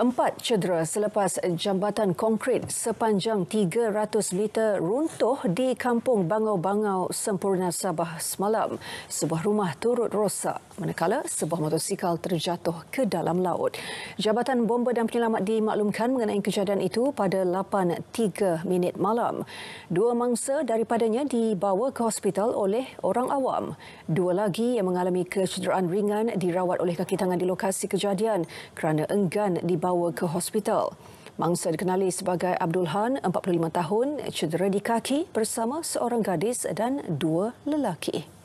Empat cedera selepas jambatan konkrit sepanjang 300 meter runtuh di kampung Bangau-Bangau Sempurna Sabah semalam. Sebuah rumah turut rosak manakala sebuah motosikal terjatuh ke dalam laut. Jabatan Bomba dan Penyelamat dimaklumkan mengenai kejadian itu pada 8.3 minit malam. Dua mangsa daripadanya dibawa ke hospital oleh orang awam. Dua lagi yang mengalami kecederaan ringan dirawat oleh kakitangan di lokasi kejadian kerana enggan dibawa dibawa ke hospital. Mangsa dikenali sebagai Abdul Han, 45 tahun, cedera di kaki bersama seorang gadis dan dua lelaki.